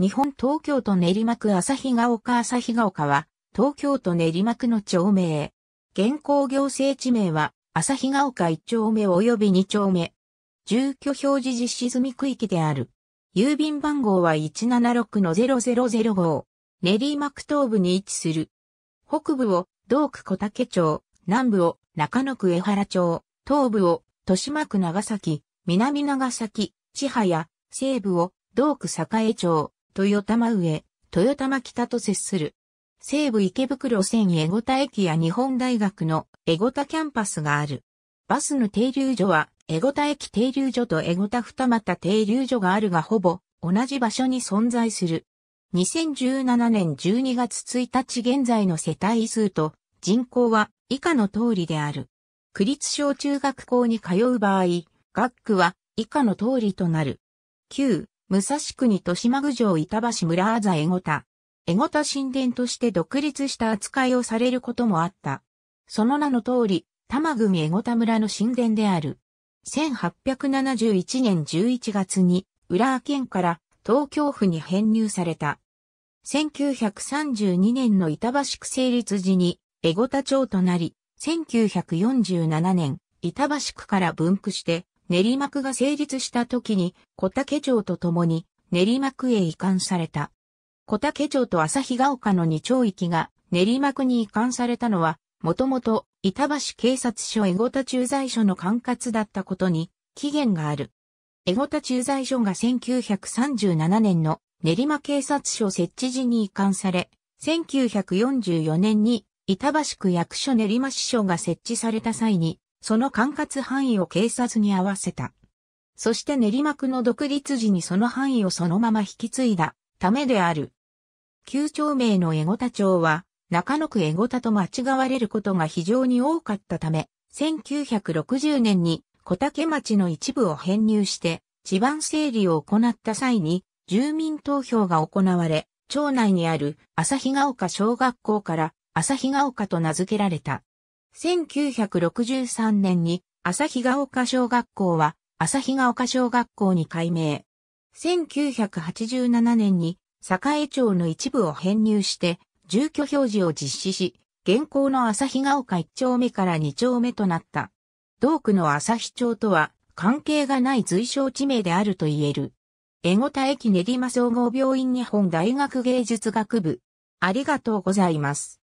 日本東京都練馬区旭が丘旭が丘は、東京都練馬区の町名。現行行政地名は、旭が丘1丁目及び2丁目。住居表示実施済み区域である。郵便番号は176-0005。練馬区東部に位置する。北部を、道区小竹町、南部を、中野区江原町、東部を、豊島区長崎、南長崎、千早、西部を、道区栄町、豊玉上、豊玉北と接する。西武池袋線江古田駅や日本大学の江古田キャンパスがある。バスの停留所は、江古田駅停留所と江古田二俣停留所があるがほぼ同じ場所に存在する。2017年12月1日現在の世帯数と人口は以下の通りである。区立小中学校に通う場合、学区は以下の通りとなる。9、武蔵国豊島郡上板橋村あざ江ゴタ。江ゴタ神殿として独立した扱いをされることもあった。その名の通り、玉組江ゴタ村の神殿である。1871年11月に、浦和県から東京府に編入された。1932年の板橋区成立時に、江ゴタ町となり、1947年、板橋区から分布して、練馬区が成立した時に小竹町と共に練馬区へ移管された。小竹町と旭ヶ丘の二町域が練馬区に移管されたのは、もともと板橋警察署江ゴ田駐在所の管轄だったことに期限がある。江ゴ田駐在所が1937年の練馬警察署設置時に移管され、1944年に板橋区役所練馬支所が設置された際にその管轄範囲を警察に合わせた。そして練馬区の独立時にその範囲をそのまま引き継いだためである。旧町名の江古田町は中野区江古田と間違われることが非常に多かったため、1960年に小竹町の一部を編入して地盤整理を行った際に住民投票が行われ、町内にある日ヶ丘小学校から日ヶ丘と名付けられた。1963年に日が丘小学校は日が丘小学校に改名。1987年に栄町の一部を編入して住居表示を実施し、現行の日が丘1丁目から2丁目となった。同区の日町とは関係がない随称地名であると言える。江古田駅練馬総合病院日本大学芸術学部。ありがとうございます。